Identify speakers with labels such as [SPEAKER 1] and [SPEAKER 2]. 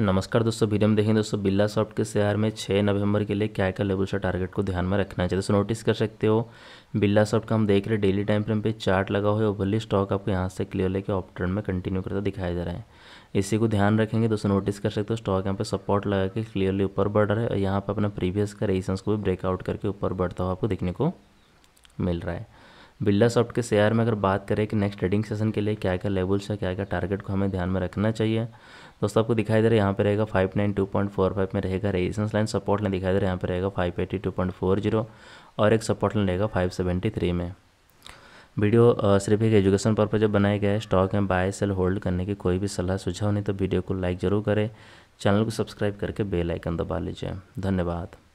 [SPEAKER 1] नमस्कार दोस्तों वीडियो में देखेंगे दोस्तों बिल्ला सॉफ्ट के शेयर में 6 नवंबर के लिए क्या क्या लेवल से टारगेट को ध्यान में रखना चाहिए दोस्तों नोटिस कर सकते हो बिल्ला सॉफ्ट का हम देख रहे हैं डेली टाइम फ्रेम पे चार्ट लगा हुआ है ओवरली स्टॉक आपको यहाँ से क्लियर लेके ऑफ ट्रेंड में कंटिन्यू करता दिखाया जा रहा है इसी को ध्यान रखेंगे दोस्तों नोटिस कर सकते हो स्टॉक यहाँ पे सपोर्ट लगा के क्लियरली ऊपर बढ़ रहा है और यहाँ पर अपना प्रीवियस का रेजिस्टेंस को भी ब्रेकआउट करके ऊपर बढ़ता हुआ आपको देखने को मिल रहा है बिल्ला सॉफ्ट के शेयर में अगर बात करें कि नेक्स्ट ट्रेडिंग सेशन के लिए क्या क्या लेवल्स है क्या क्या टारगेट को हमें ध्यान में रखना चाहिए दोस्तों आपको दिखाई दे रहा है यहाँ पे रहेगा five nine two point four five में रहेगा रेजिस्टेंस लाइन सपोर्ट लाइन दिखाई दे रहा है यहाँ पे रहेगा five eighty two point four zero और एक सपोर्ट लाइन रहेगा फाइव सेवेंटी थ्री में वीडियो सिर्फ एक एजुकेशन पर्पज जब बनाया गया है स्टॉक में बाय सेल होल्ड करने की कोई भी सलाह सुझाव नहीं तो वीडियो को लाइक ज़रूर करें चैनल को सब्सक्राइब करके बेल आइकन दबा लीजिए धन्यवाद